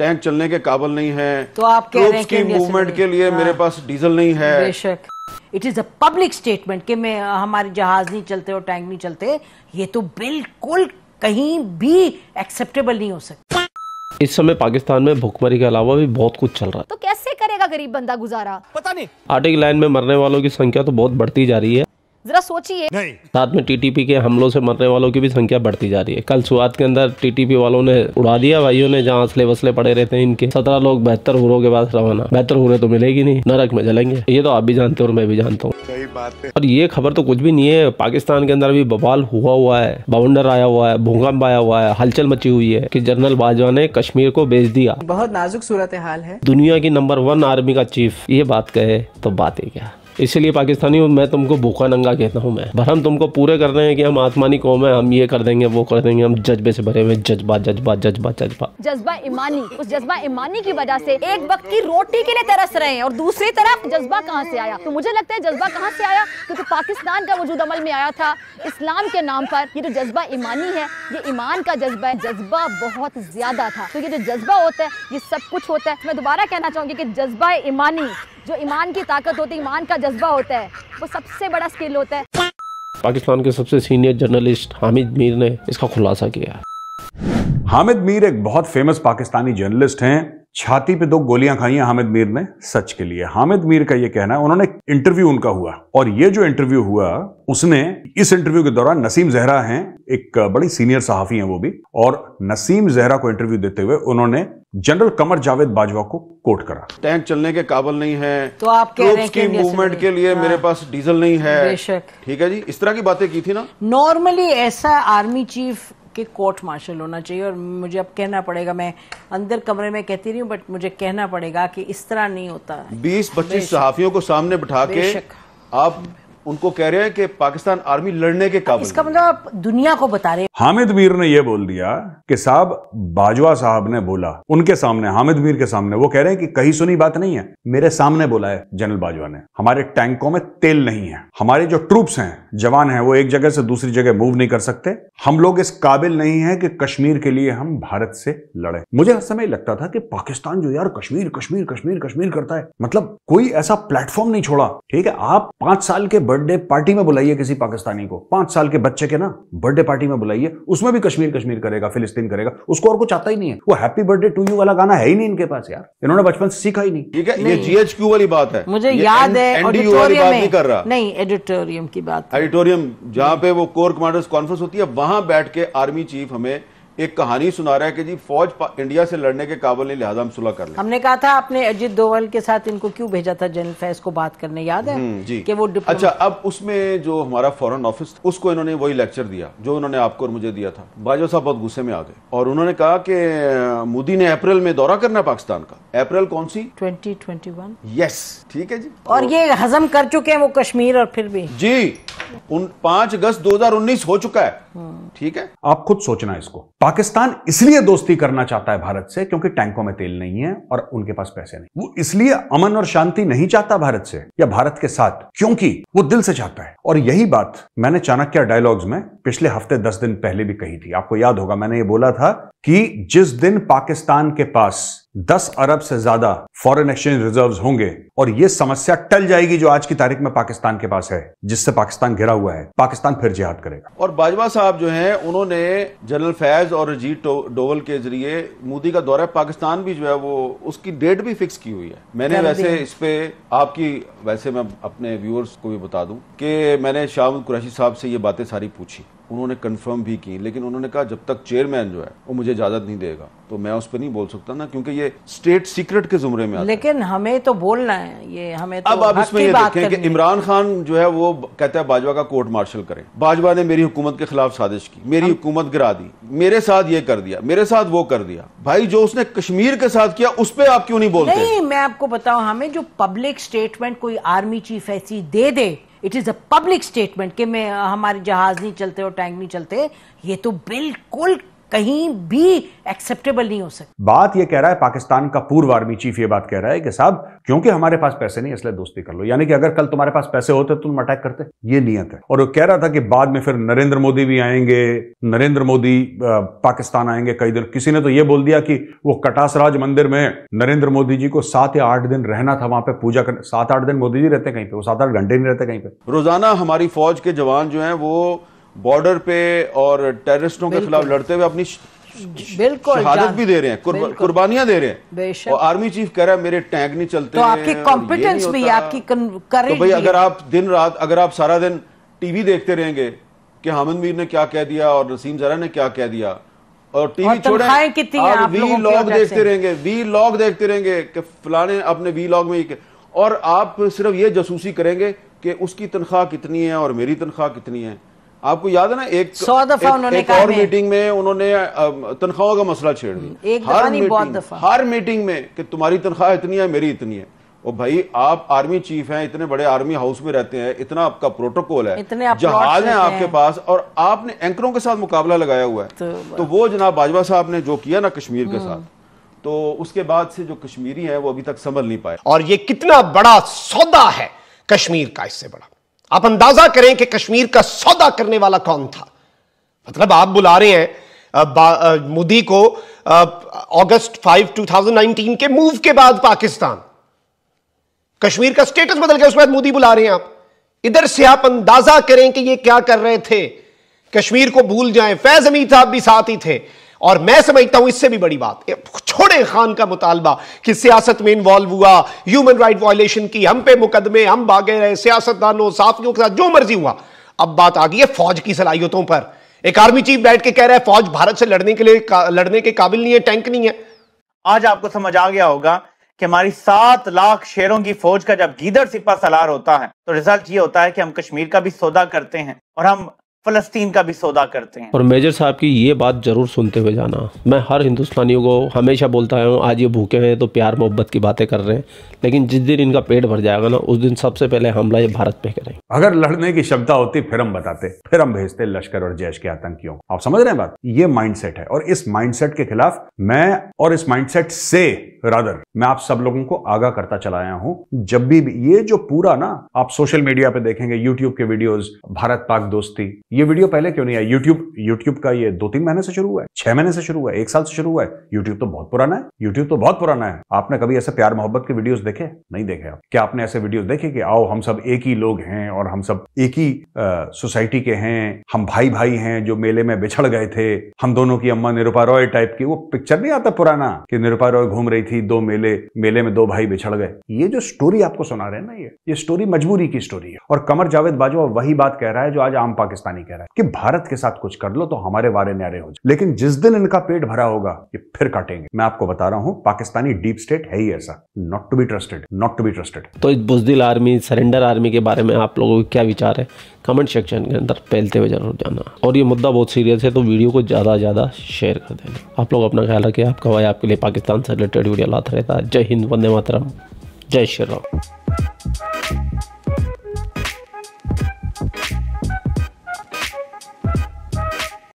Tank चलने के काबल नहीं है तो आप की मूवमेंट के लिए हाँ। मेरे पास डीजल नहीं है it is a public statement कि मैं हमारे जहाज नहीं चलते और टैंक नहीं चलते ये तो बिल्कुल कहीं भी एक्सेप्टेबल नहीं हो सकता इस समय पाकिस्तान में भुखमरी के अलावा भी बहुत कुछ चल रहा है तो कैसे करेगा गरीब बंदा गुजारा पता नहीं आर्टिक की लाइन में मरने वालों की संख्या तो बहुत बढ़ती जा रही है जरा सोचिए नहीं साथ में टीटीपी के हमलों से मरने वालों की भी संख्या बढ़ती जा रही है कल सुहात के अंदर टीटीपी वालों ने उड़ा दिया भाइयों ने जहाँ असले वसले पड़े रहते हैं इनके सत्रह लोग बेहतर हुरों के बाद रवाना बेहतर हुए तो मिलेगी नहीं नरक में जलेंगे ये तो आप भी जानते हो और मैं भी जानता हूँ सही बात और ये खबर तो कुछ भी नहीं है पाकिस्तान के अंदर अभी बवाल हुआ हुआ है बाउंडर आया हुआ है भूकंप आया हुआ है हलचल मची हुई है की जनरल बाजवा ने कश्मीर को बेच दिया बहुत नाजुक सूरत हाल है दुनिया की नंबर वन आर्मी का चीफ ये बात कहे तो बात है क्या इसलिए पाकिस्तानी मैं तुमको भूखा नंगा कहता हूँ मैं हम तुमको पूरे कर रहे हैं कि हम आसमानी कौम है हम ये कर देंगे वो कर देंगे हम जज्बे से भरे हुए जज्बा जज्बा जज्बा जज्बा जज्बा ईमानी उस जज्बा ईमानी की वजह से एक वक्त की रोटी के लिए तरस रहे हैं और दूसरी तरफ जज्बा कहाँ से आया तो मुझे लगता है जज्बा कहाँ से आया क्योंकि पाकिस्तान का वजूद अमल में आया था इस्लाम के नाम पर ये जो जज्बा ईमानी है ये ईमान का जज्बा है जज्बा बहुत ज्यादा था तो ये जो जज्बा होता है ये सब कुछ होता है मैं दोबारा कहना चाहूंगी की जज्बा ईमानी जो ईमान की ताकत होती है ईमान का जज्बा होता है वो सबसे बड़ा स्किल होता है पाकिस्तान के सबसे सीनियर जर्नलिस्ट हामिद मीर ने इसका खुलासा किया हामिद मीर एक बहुत फेमस पाकिस्तानी जर्नलिस्ट हैं छाती पे दो गोलियां खाई हैं हामिद मीर ने सच के लिए हामिद मीर का ये कहना है उन्होंने इंटरव्यू उनका हुआ और ये जो इंटरव्यू हुआ उसने इस इंटरव्यू के दौरान नसीम जहरा हैं एक बड़ी सीनियर सहाफी हैं वो भी और नसीम जहरा को इंटरव्यू देते हुए उन्होंने जनरल कमर जावेद बाजवा को कोट करा टैंक चलने के काबल नहीं है तो आप कह रहे की मूवमेंट के लिए हाँ। मेरे पास डीजल नहीं है ठीक है जी इस तरह की बातें की थी ना नॉर्मली ऐसा आर्मी चीफ के कोर्ट मार्शल होना चाहिए और मुझे अब कहना पड़ेगा मैं अंदर कमरे में कहती रही हूँ बट मुझे कहना पड़ेगा कि इस तरह नहीं होता बीस पच्चीस सहाफियों को सामने बैठा के आप उनको कह रहे हैं कि पाकिस्तान आर्मी लड़ने के काबिल इसका मतलब आप दुनिया को बता रहे हैं हामिद मीर ने यह बोल दिया कि साहब बाजवा साहब ने बोला उनके सामने हामिद मीर के सामने वो कह रहे हैं कि कहीं सुनी बात नहीं है मेरे सामने बोला है जनरल बाजवा ने हमारे टैंकों में तेल नहीं है हमारे जो ट्रूप्स हैं जवान हैं वो एक जगह से दूसरी जगह मूव नहीं कर सकते हम लोग इस काबिल नहीं हैं कि कश्मीर के लिए हम भारत से लड़े मुझे हर समय लगता था कि पाकिस्तान जो यार कश्मीर कश्मीर कश्मीर कश्मीर करता है मतलब कोई ऐसा प्लेटफॉर्म नहीं छोड़ा ठीक है आप पांच साल के बर्थडे पार्टी में बुलाइए किसी पाकिस्तानी को पांच साल के बच्चे के ना बर्थडे पार्टी में बुलाइए उसमें भी कश्मीर कश्मीर करेगा फिलिस्तीन करेगा उसको और कुछ आता ही नहीं है वो हैप्पी बर्थडे टू यू वाला गाना है ही नहीं इनके पास यार इन्होंने बचपन से सीखा ही नहीं ये जीएचक्यू वाली बात है मुझे याद है नहीं एडिटोरियम की बात ऑडिटोरियम जहां पे वो कोर कमांडर्स कॉन्फ्रेंस होती है वहां बैठ के आर्मी चीफ हमें एक कहानी सुना रहा है कि जी फौज इंडिया से लड़ने के काबल नहीं लिहाजा हम सुलह कर ले हमने कहा था आपने अजीत दोवल के साथ इनको क्यों भेजा था जनरल फैज को बात करने याद है हम्म, जी कि वो अच्छा अब उसमें जो हमारा फॉरन ऑफिस उसको इन्होंने वही लेक्चर दिया जो उन्होंने आपको और मुझे दिया था बाजवा साहब बहुत गुस्से में आ गए और उन्होंने कहा कि मोदी ने अप्रैल में दौरा करना पाकिस्तान का अप्रैल कौन सी ट्वेंटी ट्वेंटी वन यस ठीक है जी और ये हजम कर चुके हैं वो कश्मीर और फिर भी जी पांच अगस्त दो हो चुका है हाँ। ठीक है आप खुद सोचना इसको पाकिस्तान इसलिए दोस्ती करना चाहता है भारत से क्योंकि टैंकों में तेल नहीं है और उनके पास पैसे नहीं वो इसलिए अमन और शांति नहीं चाहता भारत से या भारत के साथ क्योंकि वो दिल से चाहता है और यही बात मैंने चाणक्य डायलॉग्स में पिछले हफ्ते दस दिन पहले भी कही थी आपको याद होगा मैंने ये बोला था कि जिस दिन पाकिस्तान के पास 10 अरब से ज्यादा फॉरेन एक्सचेंज रिजर्व्स होंगे और ये समस्या टल जाएगी जो आज की तारीख में पाकिस्तान के पास है जिससे पाकिस्तान घिरा हुआ है पाकिस्तान फिर जिहाद करेगा और बाजवा साहब जो हैं उन्होंने जनरल फैज और अजीत डोवल के जरिए मोदी का दौरा पाकिस्तान भी जो है वो उसकी डेट भी फिक्स की हुई है मैंने वैसे इस पे आपकी वैसे मैं अपने व्यूअर्स को भी बता दूं कि मैंने शाह कुरैशी साहब से ये बातें सारी पूछी उन्होंने कंफर्म भी की लेकिन उन्होंने कहा जब तक चेयरमैन जो है वो मुझे इजाजत नहीं देगा तो मैं उस पर नहीं बोल सकता ना क्योंकि ये स्टेट सीक्रेट के जुमरे में आता लेकिन हमें तो बोलना है ये हमें तो अब आप इसमें ये देखें कि इमरान खान जो है वो कहता है बाजवा का कोर्ट मार्शल करें बाजवा ने मेरी हुकूमत के खिलाफ साजिश की मेरी हुकूमत गिरा दी मेरे साथ ये कर दिया मेरे साथ वो कर दिया भाई जो उसने कश्मीर के साथ किया उस पर आप क्यों नहीं बोलते नहीं मैं आपको बताऊं हमें जो पब्लिक स्टेटमेंट कोई आर्मी चीफ ऐसी दे दे it is a public statement कि मैं हमारे जहाज़ नहीं चलते और टैंक नहीं चलते ये तो बिल्कुल कहीं भी एक्सेप्टेबल नहीं हो सकती बात यह कह रहा है पाकिस्तान का पूर्व आर्मी चीफ ये बात कह रहा है कि साहब क्योंकि हमारे पास पैसे नहीं इसलिए दोस्ती कर लो यानी कि अगर कल तुम्हारे पास पैसे होते तो तुम अटैक करते ये नियत है और वो कह रहा था कि बाद में फिर नरेंद्र मोदी भी आएंगे नरेंद्र मोदी पाकिस्तान आएंगे कई दिन किसी ने तो यह बोल दिया कि वो कटासराज मंदिर में नरेंद्र मोदी जी को सात या आठ दिन रहना था वहां पर पूजा करना सात आठ दिन मोदी जी रहते कहीं पे वो सात आठ घंटे नहीं रहते कहीं पे रोजाना हमारी फौज के जवान जो है वो बॉर्डर पे और टेररिस्टों के खिलाफ लड़ते हुए अपनी बिल्कुल शहादत भी दे रहे हैं कुर्बानियां दे रहे हैं और आर्मी चीफ कह रहा है मेरे टैंक नहीं चलते तो आपकी कॉम्पिटेंस भी आपकी तो भाई अगर आप दिन रात अगर आप सारा दिन टीवी देखते रहेंगे कि हामिद मीर ने क्या कह दिया और नसीम जरा ने क्या कह दिया और टीवी छोड़े वी लॉग देखते रहेंगे वी लॉग देखते रहेंगे कि फलाने अपने वी लॉग में और आप सिर्फ ये जासूसी करेंगे कि उसकी तनख्वाह कितनी है और मेरी तनख्वाह कितनी है आपको याद है ना एक सौ दफा उन्होंने और मीटिंग में उन्होंने तनख्वाहों का मसला छेड़ दिया हम्म, हर मीटिंग हर मीटिंग में कि तुम्हारी तनख्वाह इतनी है मेरी इतनी है और भाई आप आर्मी चीफ हैं इतने बड़े आर्मी हाउस में रहते हैं इतना आपका प्रोटोकॉल है जहाज है आपके पास और आपने एंकरों के साथ मुकाबला लगाया हुआ है तो, तो वो जनाब बाजवा साहब ने जो किया ना कश्मीर के हम्म। साथ तो उसके बाद से जो कश्मीरी है वो अभी तक संभल नहीं पाए और ये कितना बड़ा सौदा है कश्मीर का इससे बड़ा आप अंदाजा करें कि कश्मीर का सौदा करने वाला कौन था मतलब आप बुला रहे हैं मोदी को अगस्त 5 2019 के मूव के बाद पाकिस्तान कश्मीर का स्टेटस बदल गया उस बाद मोदी बुला रहे हैं आप इधर से आप अंदाजा करें कि ये क्या कर रहे थे कश्मीर को भूल जाएं फैज अमी साहब भी साथ ही थे और मैं समझता हूं इससे भी बड़ी बात छोड़े खान का मुतालबा कि सियासत में इन्वॉल्व हुआ ह्यूमन राइट वायलेशन की हम पे मुकदमे हम भागे रहे सियासतदानों साफियों के साथ जो मर्जी हुआ अब बात आ गई है फौज की सलाहियतों पर एक आर्मी चीफ बैठ के कह रहा है फौज भारत से लड़ने के लिए लड़ने के काबिल नहीं है टैंक नहीं है आज आपको समझ आ गया होगा कि हमारी सात लाख शेरों की फौज का जब गीदर सिपा सलार होता है तो रिजल्ट ये होता है कि हम कश्मीर का भी सौदा करते हैं और हम फलस्तीन का भी सौदा करते हैं और मेजर साहब की ये बात जरूर सुनते हुए जाना मैं हर हिंदुस्तानियों को हमेशा बोलता हूँ आज ये भूखे हैं तो प्यार मोहब्बत की बातें कर रहे हैं लेकिन जिस दिन इनका पेट भर जाएगा ना उस दिन सबसे पहले हमला ये भारत पे करें अगर लड़ने की क्षमता होती फिर हम बताते फिर हम भेजते लश्कर और जैश के आतंकियों आप समझ रहे हैं बात ये माइंड है और इस माइंड के खिलाफ मैं और इस सेट से रादर मैं आप सब लोगों को आगाह करता चला आया हूं जब भी ये जो पूरा ना आप सोशल मीडिया पे देखेंगे यूट्यूब के वीडियोज भारत पाक दोस्ती ये वीडियो पहले क्यों नहीं आया यूट्यूब यूट्यूब का ये दो तीन महीने से शुरू हुआ है छह महीने से शुरू हुआ है एक साल से शुरू हुआ है यूट्यूब तो बहुत पुराना है यूट्यूब तो बहुत पुराना है आपने कभी ऐसे प्यार मोहब्बत के वीडियोस देखे नहीं देखे आप क्या आपने ऐसे वीडियोस देखे कि आओ हम सब एक ही लोग हैं और हम सब एक ही सोसाइटी के हैं हम भाई भाई हैं जो मेले में बिछड़ गए थे हम दोनों की अम्मा निरुपा रॉय टाइप की वो पिक्चर नहीं आता पुराना कि निरुपा रॉय घूम रही थी दो मेले मेले में दो भाई बिछड़ गए ये जो स्टोरी आपको सुना रहे हैं ना ये ये स्टोरी मजबूरी की स्टोरी है और कमर जावेद बाजवा वही बात कह रहा है जो आज आम पाकिस्तानी नहीं कह रहा है कि भारत के साथ कुछ कर लो तो हमारे वारे न्यारे हो जाए लेकिन जिस दिन इनका पेट भरा होगा ये फिर काटेंगे मैं आपको बता रहा हूँ पाकिस्तानी डीप स्टेट है ही ऐसा not to be trusted not to be trusted तो इस बुजदिल आर्मी सरेंडर आर्मी के बारे में आप लोगों का क्या विचार है कमेंट सेक्शन के अंदर पहलते हुए जरूर जाना और ये मुद्दा बहुत सीरियस है तो वीडियो को ज़्यादा से ज़्यादा शेयर कर देना आप लोग अपना ख्याल रखिए आपका भाई आपके लिए पाकिस्तान से रिलेटेड वीडियो लाता रहता है जय हिंद वंदे मातरम जय श्री राम